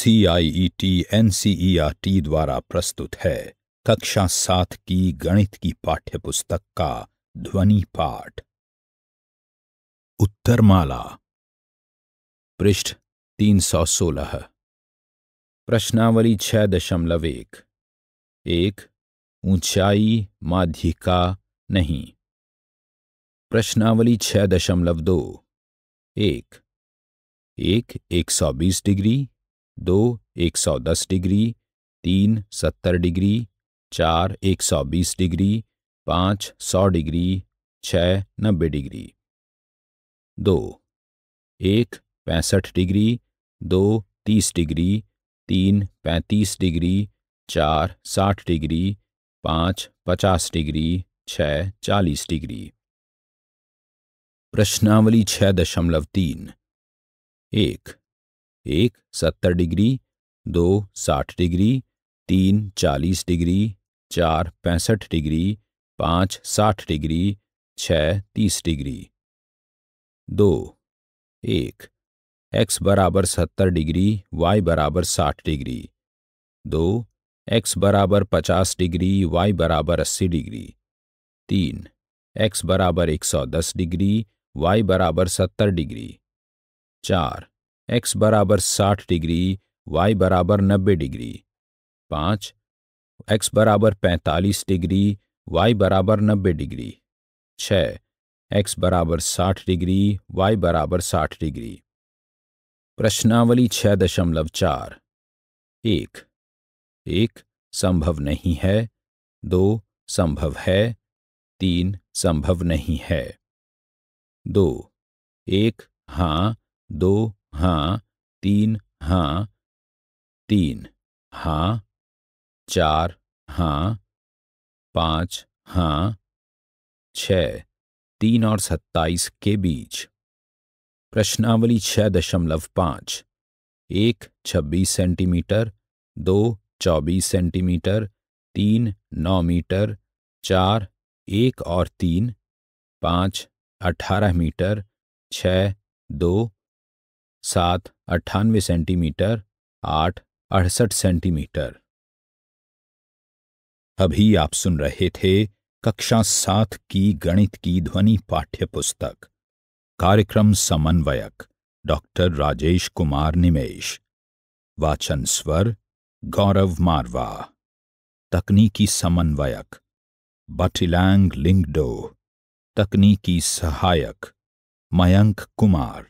CIET NCERT e e द्वारा प्रस्तुत है कक्षा सात की गणित की पाठ्य पुस्तक का ध्वनि पाठ उत्तरमाला पृष्ठ 316 प्रश्नावली छह दशमलव एक एक ऊंचाई माध्यिका नहीं प्रश्नावली छह दशमलव दो एक एक सौ बीस डिग्री दो एक सौ दस डिग्री तीन सत्तर डिग्री चार एक सौ बीस डिग्री पाँच सौ डिग्री छ नब्बे डिग्री दो एक पैंसठ डिग्री दो तीस डिग्री तीन पैंतीस डिग्री चार साठ डिग्री पाँच पचास डिग्री छ चालीस डिग्री प्रश्नावली छः दशमलव तीन एक एक सत्तर डिग्री दो साठ डिग्री तीन चालीस डिग्री चार पैंसठ डिग्री पाँच साठ डिग्री छः तीस डिग्री दो एक एक्स बराबर सत्तर डिग्री वाई बराबर साठ डिग्री दो एक्स बराबर पचास डिग्री वाई बराबर अस्सी डिग्री तीन एक्स बराबर एक सौ दस डिग्री वाई बराबर सत्तर डिग्री चार x बराबर साठ डिग्री y बराबर नब्बे डिग्री पाँच x बराबर पैंतालीस डिग्री y बराबर नब्बे डिग्री छ x बराबर साठ डिग्री y बराबर साठ डिग्री प्रश्नावली छः दशमलव चार एक एक संभव नहीं है दो संभव है तीन संभव नहीं है दो एक हाँ दो हाँ तीन हाँ तीन हाँ चार हाँ पाँच हाँ छ तीन और सत्ताईस के बीच प्रश्नावली छः दशमलव पाँच एक छब्बीस सेंटीमीटर दो चौबीस सेंटीमीटर तीन नौ मीटर चार एक और तीन पाँच अठारह मीटर छः दो सात अट्ठानवे सेंटीमीटर आठ अड़सठ सेंटीमीटर अभी आप सुन रहे थे कक्षा सात की गणित की ध्वनि पाठ्य पुस्तक कार्यक्रम समन्वयक डॉक्टर राजेश कुमार निमेश वाचन स्वर गौरव मारवा तकनीकी समन्वयक बटिलैंग लिंगडो तकनीकी सहायक मयंक कुमार